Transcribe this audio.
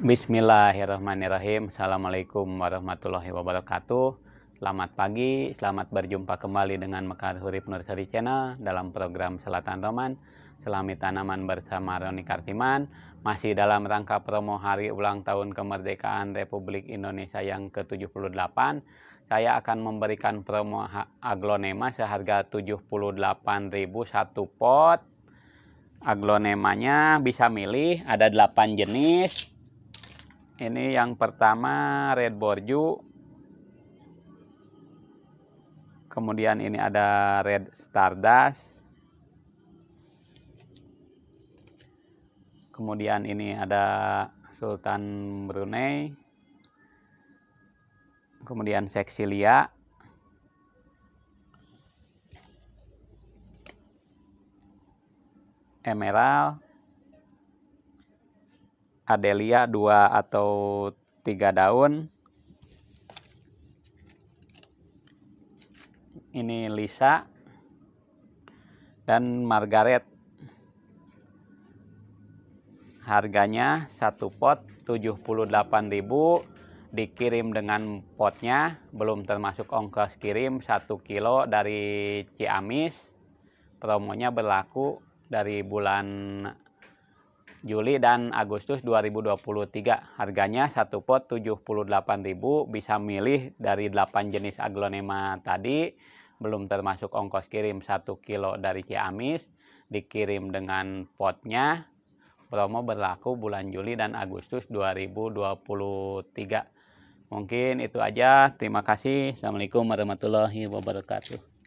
Bismillahirrahmanirrahim. Assalamualaikum warahmatullahi wabarakatuh. Selamat pagi, selamat berjumpa kembali dengan Mekar Hurif Nursery Channel dalam program Selatan Roman, Selami Tanaman bersama Roni Kartiman. Masih dalam rangka promo hari ulang tahun kemerdekaan Republik Indonesia yang ke-78, saya akan memberikan promo aglonema seharga 78.000 satu pot. Aglonemanya bisa milih, ada 8 jenis ini yang pertama red borju. Kemudian ini ada red stardust. Kemudian ini ada Sultan Brunei. Kemudian seksilia Emerald adelia dua atau tiga daun ini Lisa dan Margaret harganya satu pot tujuh puluh delapan ribu. dikirim dengan potnya belum termasuk ongkos kirim satu kilo dari Ciamis promonya berlaku dari bulan Juli dan Agustus 2023. Harganya satu pot 78.000 bisa milih dari 8 jenis aglonema tadi, belum termasuk ongkos kirim 1 kilo dari Ciamis, dikirim dengan potnya. Promo berlaku bulan Juli dan Agustus 2023. Mungkin itu aja. Terima kasih. Assalamualaikum warahmatullahi wabarakatuh.